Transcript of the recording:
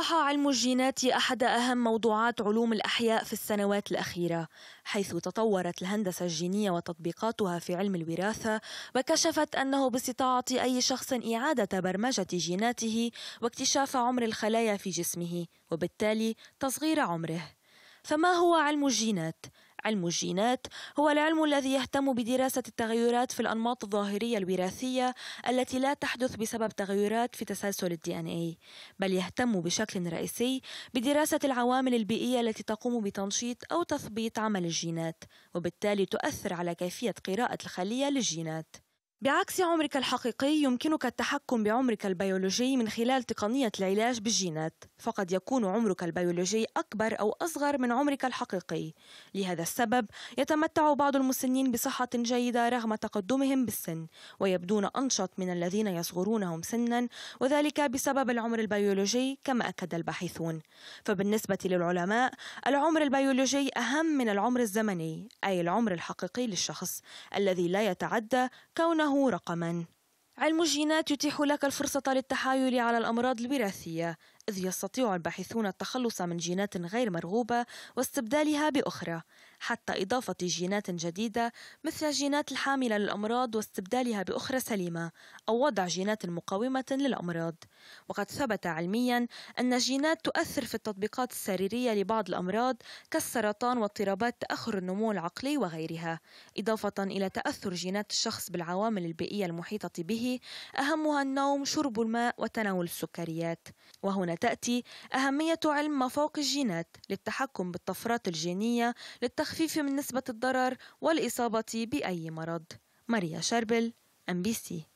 أصبح علم الجينات أحد أهم موضوعات علوم الأحياء في السنوات الأخيرة، حيث تطورت الهندسة الجينية وتطبيقاتها في علم الوراثة، وكشفت أنه باستطاعة أي شخص إعادة برمجة جيناته واكتشاف عمر الخلايا في جسمه، وبالتالي تصغير عمره. فما هو علم الجينات؟ علم الجينات هو العلم الذي يهتم بدراسة التغيرات في الأنماط الظاهرية الوراثية التي لا تحدث بسبب تغيرات في تسلسل الدي ان اي بل يهتم بشكل رئيسي بدراسة العوامل البيئية التي تقوم بتنشيط أو تثبيط عمل الجينات وبالتالي تؤثر على كيفية قراءة الخلية للجينات بعكس عمرك الحقيقي يمكنك التحكم بعمرك البيولوجي من خلال تقنية العلاج بالجينات فقد يكون عمرك البيولوجي أكبر أو أصغر من عمرك الحقيقي لهذا السبب يتمتع بعض المسنين بصحة جيدة رغم تقدمهم بالسن ويبدون أنشط من الذين يصغرونهم سنا وذلك بسبب العمر البيولوجي كما أكد الباحثون فبالنسبة للعلماء العمر البيولوجي أهم من العمر الزمني أي العمر الحقيقي للشخص الذي لا يتعدى كونه له رقما علم الجينات يتيح لك الفرصة للتحايل على الأمراض الوراثية إذ يستطيع الباحثون التخلص من جينات غير مرغوبة واستبدالها بأخرى حتى إضافة جينات جديدة مثل الجينات الحاملة للأمراض واستبدالها بأخرى سليمة أو وضع جينات مقاومة للأمراض وقد ثبت علميا أن الجينات تؤثر في التطبيقات السريرية لبعض الأمراض كالسرطان واضطرابات تأخر النمو العقلي وغيرها إضافة إلى تأثر جينات الشخص بالعوامل البيئية المحيطة به أهمها النوم شرب الماء وتناول السكريات وهنا تأتي أهمية علم ما فوق الجينات للتحكم بالطفرات الجينية للتخفيف من نسبة الضرر والإصابة بأي مرض ماريا شربل سي